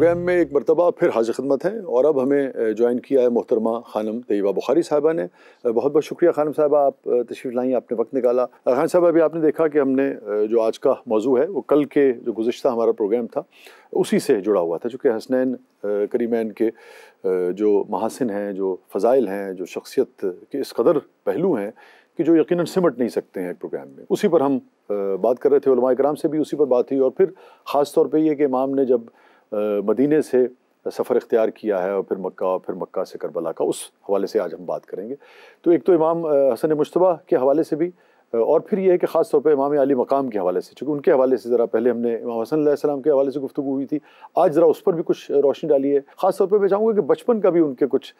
वैम में एक मरतबा फिर हाजिर खदमत हैं और अब हमें ज्वाइन किया है मोहतरमा खानम तयबा बुखारी साहबा ने बहुत बहुत शुक्रिया खानम साहबा आप तशरीफ़ लाई आपने वक्त निकाला खान साहब अभी आपने देखा कि हमने जो आज का मौजू है वो कल के जो गुज्त हमारा प्रोग्राम था उसी से जुड़ा हुआ था चूँकि हसनैन करीमैन के जो महासिन हैं जो फ़ज़ाइल हैं जो शख्सियत के इस कदर पहलू हैं कि जो यकीन सिमट नहीं सकते हैं एक प्रोग्राम में उसी पर हम बात कर रहे थे कराम से भी उसी पर बात हुई और फिर ख़ास तौर पर यह कि इमाम ने जब मदीने से सफ़र इख्तियार किया है और फिर मक्का और फिर मक्का से करबला का उस हवाले से आज हम बात करेंगे तो एक तो इमाम हसन मुशतबा के हवाले से भी और फिर यह है कि ख़ास तौर पर इमाम अली मकाम के हवाले से चूँकि उनके हवाले से ज़रा पहले हमने इमाम हसन सलाम के हवाले से गुफ्तु हुई थी आज ज़रा उस पर भी कुछ रोशनी डाली है ख़ास तौर पर मैं चाहूँगा कि बचपन का भी उनके कुछ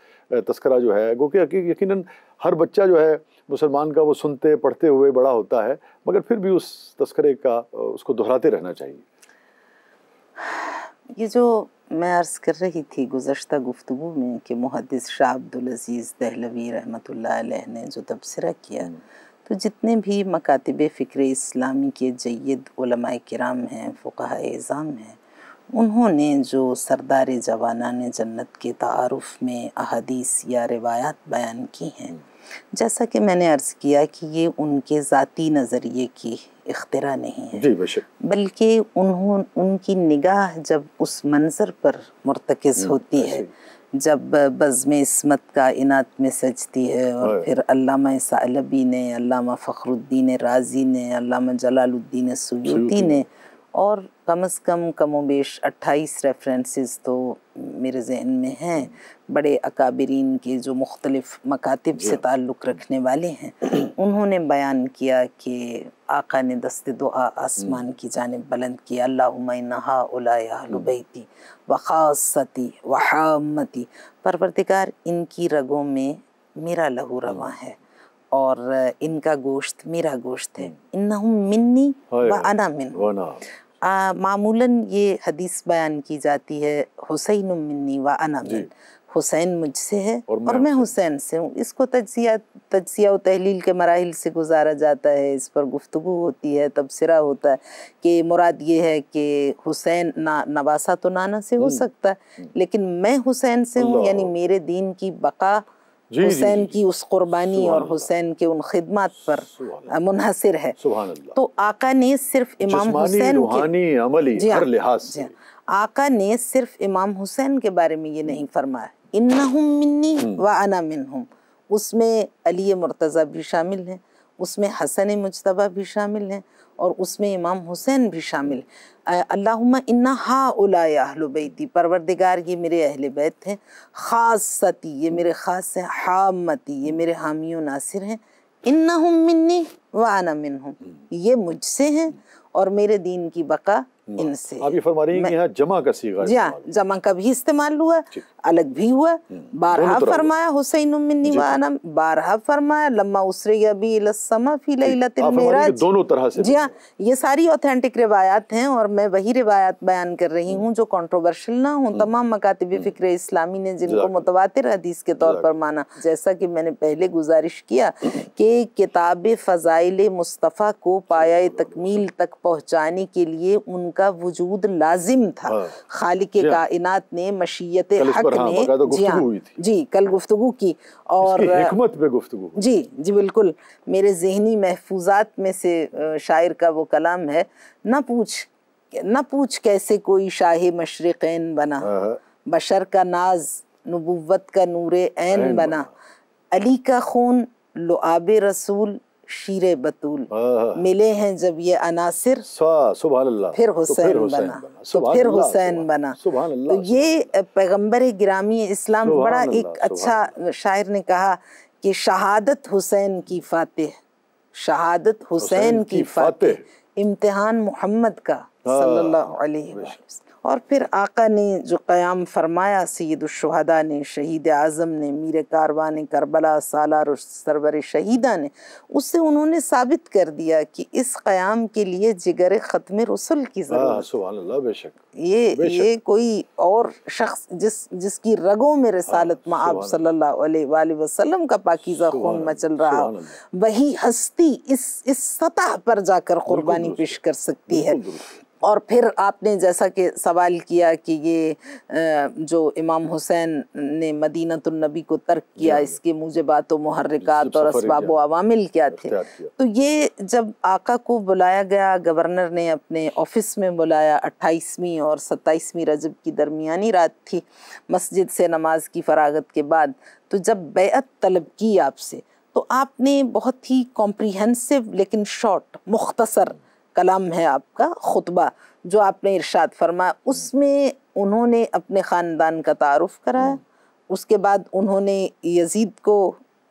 तस्करा जो है क्योंकि यकीन हर बच्चा जो है मुसलमान का वो सुनते पढ़ते हुए बड़ा होता है मगर फिर भी उस तस्करे का उसको दोहराते रहना चाहिए ये जो मैं अर्ज़ कर रही थी गुज्त गुफ्तु में कि मुहदस शाह अब्दुलज़ीज़ दहलवी रहमत ने जो तबसरा किया हम्म। तो जितने भी मकातब फ़िक्र इस्लामी के जैद कराम हैं एज़ाम हैं उन्होंने जो सरदार जवाना ने जन्नत के तारफ़ में अहदीस या रिवायात बयान की हैं जैसा कि मैंने अर्ज़ किया कि ये उनके ज़ाती नज़रिए की अख्तरा नहीं है बल्कि उन्हों उनकी निगाह जब उस मंजर पर मरतकज़ हम्म, होती है जब बज़म इसमत का इनात में सजती है और हाँ। फिर अल्लामा सालबी ने अल्लामा फ़खरुद्दीन राज़ी ने अल्लामा जलालुद्दीन सूदी ने और कम से कम कमोबेश अट्ठाईस रेफरेंसेस तो मेरे जहन में हैं बड़े अकाबरीन के जो मुख्तलिफ मकातब से ताल्लुक़ रखने वाले हैं उन्होंने बयान किया कि आका ने दस्त दुआ आसमान हम्म। की जानब बुलंद किया अल्लाह उलाबैती हम्म। वखासती वहामती परवरदिगार इनकी रगों में मेरा लहू हम्म। रवा है और इनका गोश्त मेरा गोश्त है इन्ना मिन्नी व अना मिन मामूला ये हदीस बयान की जाती है हुसैन मिन्नी व अनामिन हुसैन मुझसे है और मैं, और मैं हुसैन से हूँ इसको तजिया तजिया व तहलील के मराहल से गुजारा जाता है इस पर गुफ्तु होती है तबसरा होता है कि मुराद ये है कि हुसैन ना नवासा तो नाना से हो हम्म। सकता है लेकिन मैं हुसैन से हूँ यानी मेरे दीन की बका हुसैन की उस कुर्बानी और हुसैन के उन खिदमत पर मुनहसर है तो आका ने सिर्फ इमाम हुसैन अमली हाँ। हर लिहाज से हाँ। आका ने सिर्फ इमाम हुसैन के बारे में ये नहीं फरमाया इन्नहुम मिन्नी हम्म। व अना मिनहुम उसमें अली मुर्तज़ा भी शामिल हैं उसमें हसन मुशतबा भी शामिल हैं और उसमें इमाम हुसैन भी शामिल अल्लाहुम्मा इन्ना हा उलाया अहलबैती परवरदिगार ये मेरे अहल बैत हैं ख़ास सती ये मेरे ख़ास हैं हामती ये मेरे हामी नासिर हैं इन्ना हम मिन्नी व आना मिन हूँ ये मुझसे हैं और मेरे दीन की बका इनसे आप ये फरमा रही हैं जमा का सीगा जी हाँ जमा का भी इस्तेमाल हुआ अलग भी हुआ हम्म, बारहा फरमाया हुसैन मिन्नी वानम बारहा फरमाया लम्मा उसरे फी दोनों तरह से जी हाँ ये सारी ऑथेंटिक रिवायात हैं और मैं वही रिवायात बयान कर रही हम्म। हूँ जो कंट्रोवर्शियल ना हो हम्म। तमाम मकातब फिक्र इस्लामी ने जिनको मुतवातिर हदीस के तौर पर माना जैसा कि मैंने पहले गुजारिश किया कि किताब फ़ज़ाइल मुस्तफ़ा को पाया तकमील तक पहुँचाने के लिए उनका वजूद लाजिम था हाँ। खालिक हाँ। कायनात ने मशीयत हक में हाँ, तो जी हाँ जी कल गुफ्तु की और हमत पे गुफ्तु जी जी बिल्कुल मेरे जहनी महफूजात में से शायर का वो कलाम है ना पूछ ना पूछ कैसे कोई शाह मशरक़ैन बना हाँ, हाँ। बशर का नाज नबुवत का नूर ऐन बना अली का खून लुआब रसूल शीर बतूल हाँ, हाँ, हाँ। मिले हैं जब ये अनासिर सुबह तो फिर हुसैन बना तो फिर हुसैन बना तो ये पैगम्बर ग्रामी इस्लाम बड़ा एक अच्छा शायर ने कहा कि शहादत हुसैन की फातह शहादत हुसैन की फातह इम्तिहान मोहम्मद का सल्लल्लाहु अलैहि वसल्लम और फिर आका ने जो क़याम फरमाया सैदुलशहदा ने शहीद आज़म ने मीर ने करबला सालार सरवर शहीदा ने उससे उन्होंने साबित कर दिया कि इस क़याम के लिए जिगर ख़त्म रसुल की हाँ, ज़रूरत बेशक ये बेशक। ये कोई और शख्स जिस जिसकी रगों में हाँ, रसालत माब सल्लल्लाहु अलैहि का पाकिज़ा खून मचल रहा वही हस्ती इस इस सतह पर जाकर क़ुरबानी पेश कर सकती है और फिर आपने जैसा कि सवाल किया कि ये जो इमाम हुसैन ने मदीनतुलनबी को तर्क किया इसके बात तो मुहर्रिकात और इसबाब अवामिल क्या थे तो ये जब आका को बुलाया गया गवर्नर ने अपने ऑफिस में बुलाया अट्ठाईसवीं और सत्ताईसवीं रजब की दरमियानी रात थी मस्जिद से नमाज की फरागत के बाद तो जब बेअत तलब की आपसे तो आपने बहुत ही कॉम्प्रिहेंसिव लेकिन शॉर्ट मुख्तसर कलाम है आपका ख़ुतबा जो आपने इरशाद फरमाया उसमें उन्होंने अपने ख़ानदान का तारफ़ कराया हम्म। उसके बाद उन्होंने यजीद को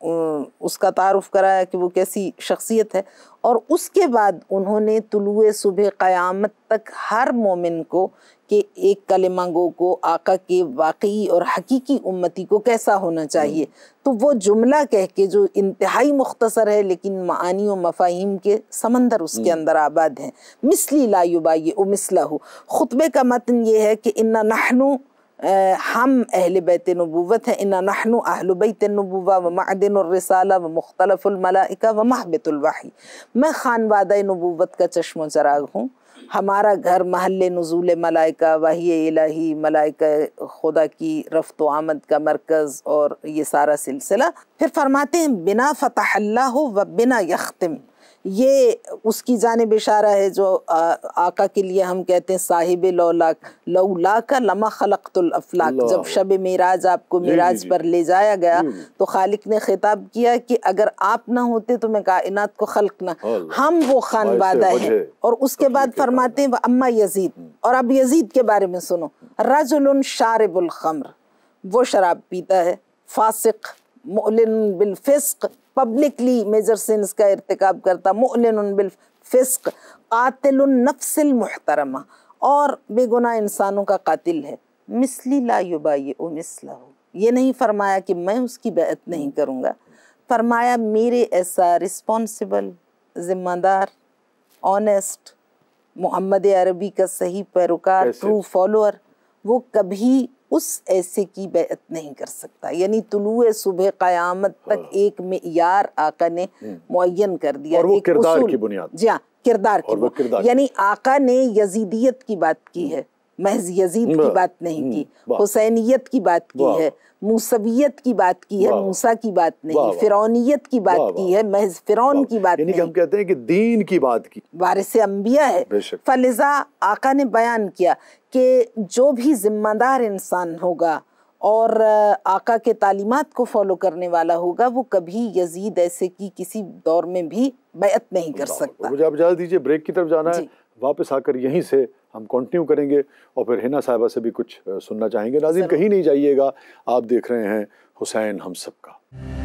उसका तारफ़ कराया कि वो कैसी शख्सियत है और उसके बाद उन्होंने तुलु सुबह क़यामत तक हर मोमिन को कि एक कलमा गो को आका के वाकई और हकीकी उम्मती को कैसा होना चाहिए हम्म। तो वो जुमला कह के जो इंतहाई मुख्तसर है लेकिन मानी व मफाहिम के समंदर उसके हम्म। अंदर आबाद हैं मिसली लायुबा ये ओ मिसला हो ख़ुतबे का मतन ये है कि इन्ना नहनू حم أهل بيت النبوة إن نحن أهل بيت النبوة ومعدن الرسالة ومختلف الملائكة ومحبت الوحي मैं खानवादा नबूवत का चश्मो चराग हूँ हमारा घर महल नजूल मलाइका वाही इलाही मलाइका खुदा की रफ्त आमद का मरकज़ और ये सारा सिलसिला फिर फरमाते हैं बिना फ़तह व बिना यख्तिम ये उसकी जानब इशारा है जो आ, आका के लिए हम कहते हैं साहिब लौलाक का लमा खलकतुल्अफलाक जब शब मराज आपको मराज पर ले जाया गया तो खालिक ने खिताब किया कि अगर आप ना होते तो मैं कायनात को खलक ना हम वो खान खानबादा है और उसके बाद फरमाते हैं अम्मा यजीद हम्म। और अब यजीद के बारे में सुनो रजुल शारबुल वो शराब पीता है फासिक मोलिन बिलफिस्क पब्लिकली मेजर सिंस का इरतकब करता मुलिन बिलफिस्क कातिल महतरमा और बेगुना इंसानों का कातिल है मिसली ला युबाई ओ मिसला हो ये नहीं फरमाया कि मैं उसकी बैत नहीं करूँगा फरमाया मेरे ऐसा रिस्पॉन्सिबल ज़िम्मेदार ऑनेस्ट मोहम्मद अरबी का सही पैरोकार ट्रू फॉलोअर वो कभी उस ऐसे की बैत नहीं कर सकता यानी तुलु सुबह क़यामत तक हाँ। एक मैार आका ने हम्म। मुन कर दिया और वो किरदार की बुनियाद जी हाँ किरदार की यानी आका ने यजीदियत की बात की हम्म। है महज यजीद की बात नहीं हम्म, की हुसैनियत की बात की है मूसवियत की बात की है मूसा की बात नहीं फिरौनियत की बात की है महज फिरौन की बात नहीं हम कहते हैं कि दीन की बात की वारिस अम्बिया है फलिजा आका ने बयान किया कि जो भी जिम्मेदार इंसान होगा और आका के तालीमत को फॉलो करने वाला होगा वो कभी यजीद ऐसे की किसी दौर में भी बैत नहीं कर सकता मुझे आप इजाज़त दीजिए ब्रेक की तरफ जाना है वापस आकर यहीं से हम कंटिन्यू करेंगे और फिर हिना साहिबा से भी कुछ सुनना चाहेंगे नाजिम कहीं नहीं जाइएगा आप देख रहे हैं हुसैन हम सबका